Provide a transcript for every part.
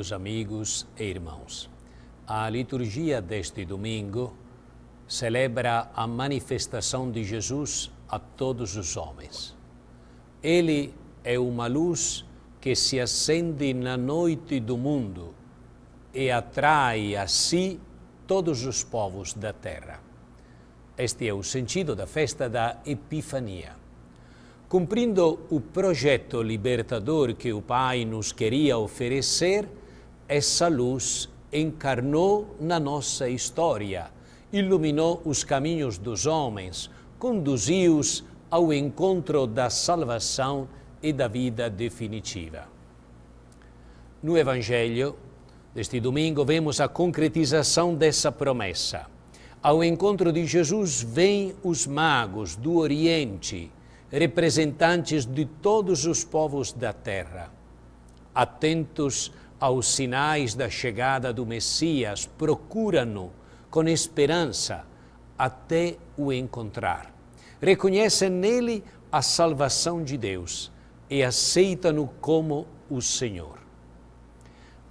Queridos amigos e irmãos, a liturgia deste domingo celebra a manifestação de Jesus a todos os homens. Ele é uma luz que se acende na noite do mundo e atrai a si todos os povos da terra. Este é o sentido da festa da Epifania. Cumprindo o projeto libertador que o Pai nos queria oferecer, essa luz encarnou na nossa história, iluminou os caminhos dos homens, conduziu-os ao encontro da salvação e da vida definitiva. No Evangelho deste domingo, vemos a concretização dessa promessa. Ao encontro de Jesus vêm os magos do Oriente, representantes de todos os povos da terra. Atentos aos sinais da chegada do Messias, procura-no com esperança até o encontrar. Reconhecem nele a salvação de Deus e aceitam-no como o Senhor.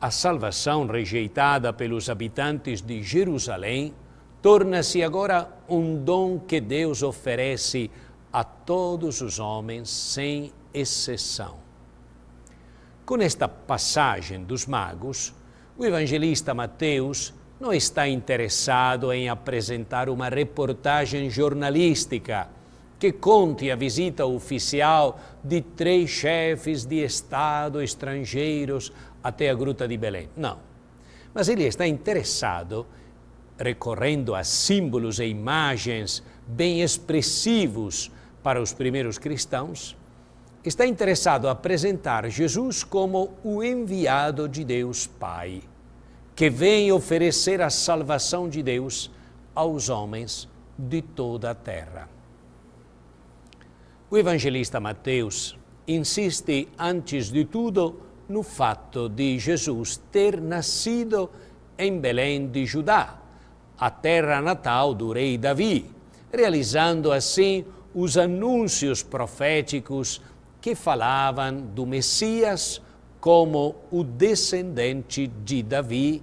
A salvação rejeitada pelos habitantes de Jerusalém torna-se agora um dom que Deus oferece a todos os homens, sem exceção. Com esta passagem dos magos, o evangelista Mateus não está interessado em apresentar uma reportagem jornalística que conte a visita oficial de três chefes de Estado estrangeiros até a Gruta de Belém. Não. Mas ele está interessado, recorrendo a símbolos e imagens bem expressivos para os primeiros cristãos, está interessado a apresentar Jesus como o enviado de Deus Pai, que vem oferecer a salvação de Deus aos homens de toda a terra. O evangelista Mateus insiste, antes de tudo, no fato de Jesus ter nascido em Belém de Judá, a terra natal do rei Davi, realizando assim os anúncios proféticos que falavam do Messias como o descendente de Davi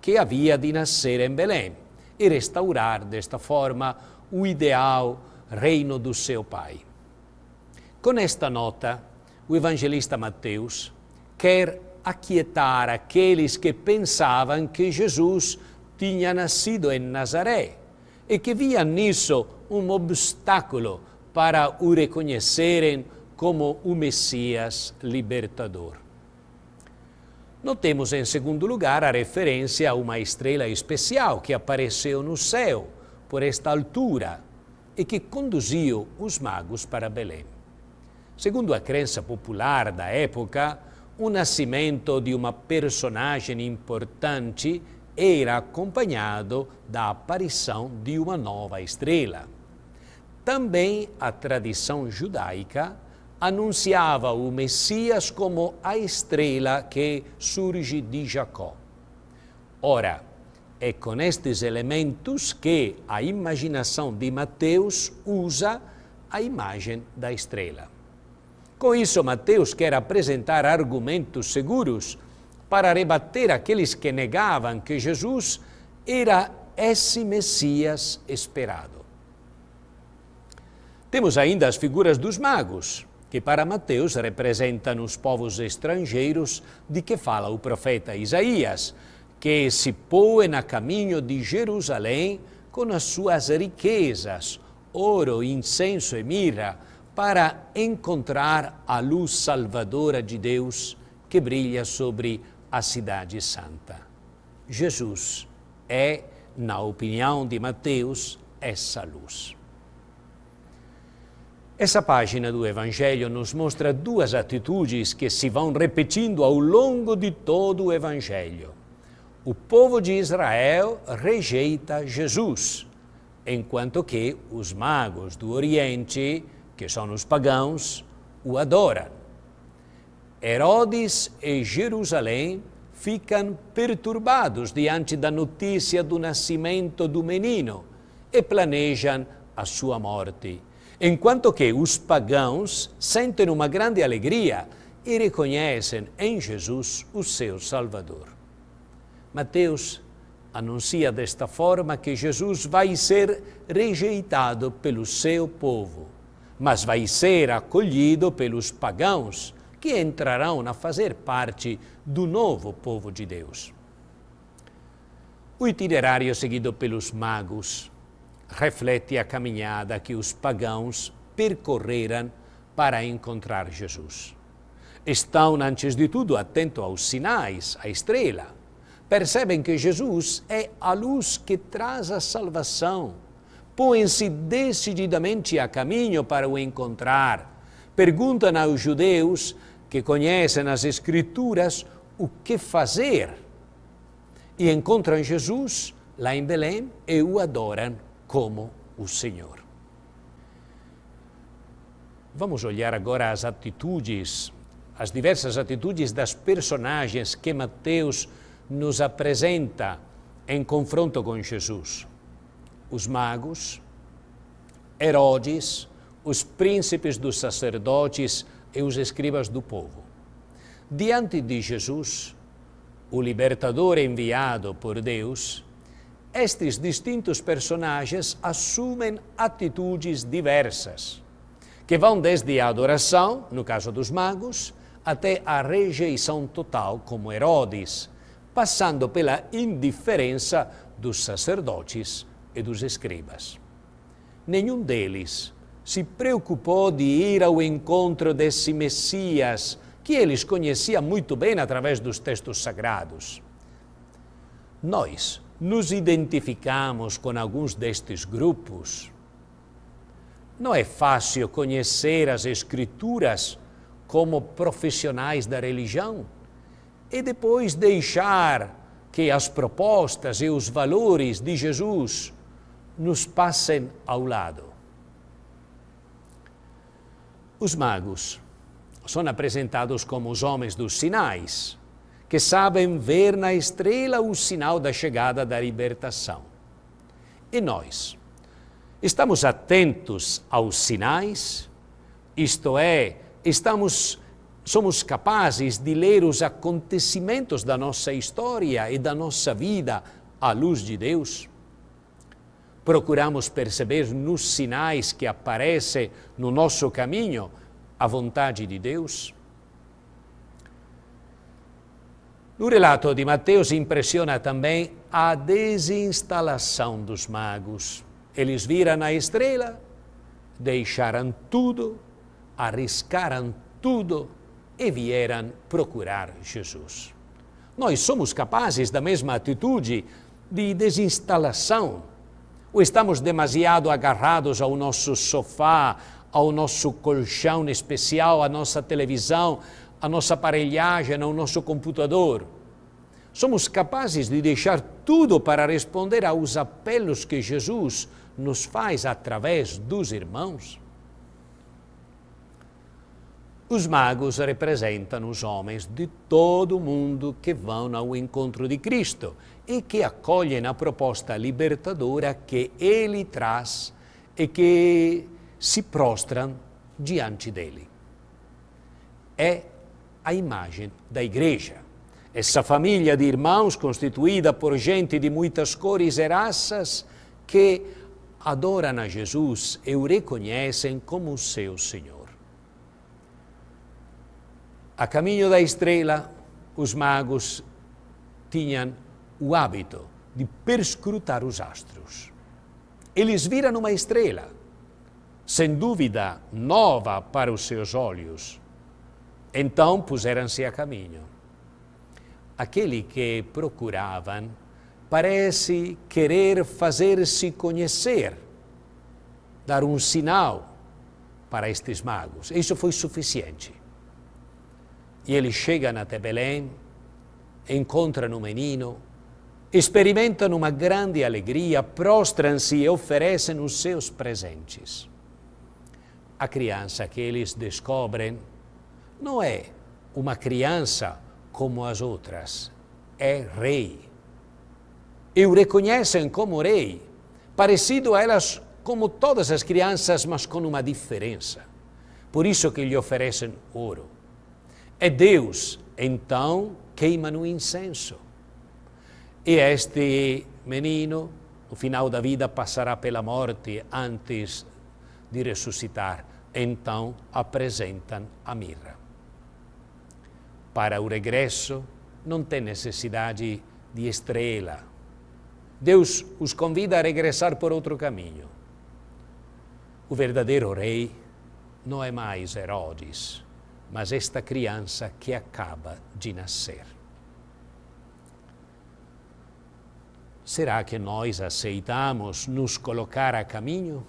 que havia de nascer em Belém e restaurar desta forma o ideal reino do seu pai. Com esta nota, o evangelista Mateus quer aquietar aqueles que pensavam que Jesus tinha nascido em Nazaré e que via nisso um obstáculo para o reconhecerem como o Messias libertador. Notemos, em segundo lugar, a referência a uma estrela especial que apareceu no céu por esta altura e que conduziu os magos para Belém. Segundo a crença popular da época, o nascimento de uma personagem importante era acompanhado da aparição de uma nova estrela. Também a tradição judaica anunciava o Messias como a estrela que surge de Jacó. Ora, é com estes elementos que a imaginação de Mateus usa a imagem da estrela. Com isso, Mateus quer apresentar argumentos seguros para rebater aqueles que negavam que Jesus era esse Messias esperado. Temos ainda as figuras dos magos que para Mateus representam os povos estrangeiros de que fala o profeta Isaías, que se põem a caminho de Jerusalém com as suas riquezas, ouro, incenso e mirra, para encontrar a luz salvadora de Deus que brilha sobre a cidade santa. Jesus é, na opinião de Mateus, essa luz. Essa página do Evangelho nos mostra duas atitudes que se vão repetindo ao longo de todo o Evangelho. O povo de Israel rejeita Jesus, enquanto que os magos do Oriente, que são os pagãos, o adoram. Herodes e Jerusalém ficam perturbados diante da notícia do nascimento do menino e planejam a sua morte enquanto que os pagãos sentem uma grande alegria e reconhecem em Jesus o seu Salvador. Mateus anuncia desta forma que Jesus vai ser rejeitado pelo seu povo, mas vai ser acolhido pelos pagãos que entrarão a fazer parte do novo povo de Deus. O itinerário seguido pelos magos reflete a caminhada que os pagãos percorreram para encontrar Jesus. Estão, antes de tudo, atentos aos sinais, à estrela. Percebem que Jesus é a luz que traz a salvação. Põem-se decididamente a caminho para o encontrar. Perguntam aos judeus, que conhecem as Escrituras, o que fazer. E encontram Jesus lá em Belém e o adoram como o Senhor. Vamos olhar agora as atitudes, as diversas atitudes das personagens que Mateus nos apresenta em confronto com Jesus. Os magos, Herodes, os príncipes dos sacerdotes e os escribas do povo. Diante de Jesus, o libertador enviado por Deus, estes distintos personagens assumem atitudes diversas, que vão desde a adoração, no caso dos magos, até a rejeição total, como Herodes, passando pela indiferença dos sacerdotes e dos escribas. Nenhum deles se preocupou de ir ao encontro desse Messias, que eles conheciam muito bem através dos textos sagrados. Nós nos identificamos com alguns destes grupos, não é fácil conhecer as Escrituras como profissionais da religião e depois deixar que as propostas e os valores de Jesus nos passem ao lado. Os magos são apresentados como os homens dos sinais que sabem ver na estrela o sinal da chegada da libertação. E nós? Estamos atentos aos sinais, isto é, estamos, somos capazes de ler os acontecimentos da nossa história e da nossa vida à luz de Deus? Procuramos perceber nos sinais que aparecem no nosso caminho a vontade de Deus? No relato de Mateus impressiona também a desinstalação dos magos. Eles viram a estrela, deixaram tudo, arriscaram tudo e vieram procurar Jesus. Nós somos capazes da mesma atitude de desinstalação? Ou estamos demasiado agarrados ao nosso sofá, ao nosso colchão especial, à nossa televisão, a nossa aparelhagem, ao nosso computador. Somos capazes de deixar tudo para responder aos apelos que Jesus nos faz através dos irmãos? Os magos representam os homens de todo o mundo que vão ao encontro de Cristo e que acolhem a proposta libertadora que ele traz e que se prostram diante dele. É a imagem da igreja. Essa família de irmãos constituída por gente de muitas cores e raças que adoram a Jesus e o reconhecem como seu Senhor. A caminho da estrela, os magos tinham o hábito de perscrutar os astros. Eles viram uma estrela, sem dúvida nova para os seus olhos então puseram-se a caminho. Aquele que procuravam parece querer fazer-se conhecer, dar um sinal para estes magos. Isso foi suficiente. E eles chegam até Belém, encontram o menino, experimentam uma grande alegria, prostram-se e oferecem os seus presentes. A criança que eles descobrem não é uma criança como as outras, é rei. E o reconhecem como rei, parecido a elas como todas as crianças, mas com uma diferença. Por isso que lhe oferecem ouro. É Deus, então, queima no incenso. E este menino, no final da vida, passará pela morte antes de ressuscitar. Então apresentam a mirra para o regresso não tem necessidade de estrela. Deus os convida a regressar por outro caminho. O verdadeiro rei não é mais Herodes, mas esta criança que acaba de nascer. Será que nós aceitamos nos colocar a caminho?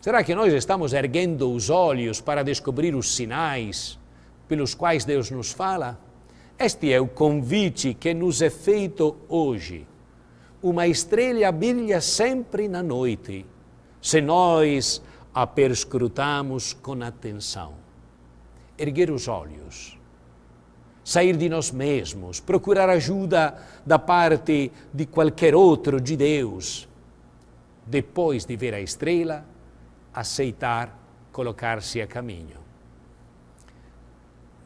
Será que nós estamos erguendo os olhos para descobrir os sinais? pelos quais Deus nos fala, este é o convite que nos é feito hoje. Uma estrela brilha sempre na noite, se nós a perscrutamos com atenção. Erguer os olhos, sair de nós mesmos, procurar ajuda da parte de qualquer outro de Deus. Depois de ver a estrela, aceitar colocar-se a caminho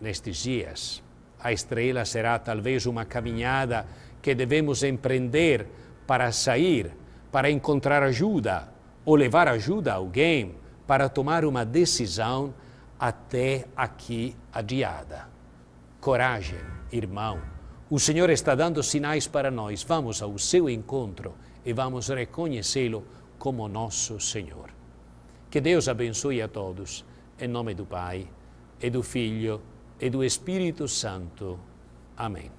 nestes dias. A estrela será talvez uma caminhada que devemos empreender para sair, para encontrar ajuda ou levar ajuda a alguém para tomar uma decisão até aqui adiada. Coragem, irmão. O Senhor está dando sinais para nós. Vamos ao seu encontro e vamos reconhecê-lo como nosso Senhor. Que Deus abençoe a todos, em nome do Pai e do Filho e due Spirito Santo. Amen.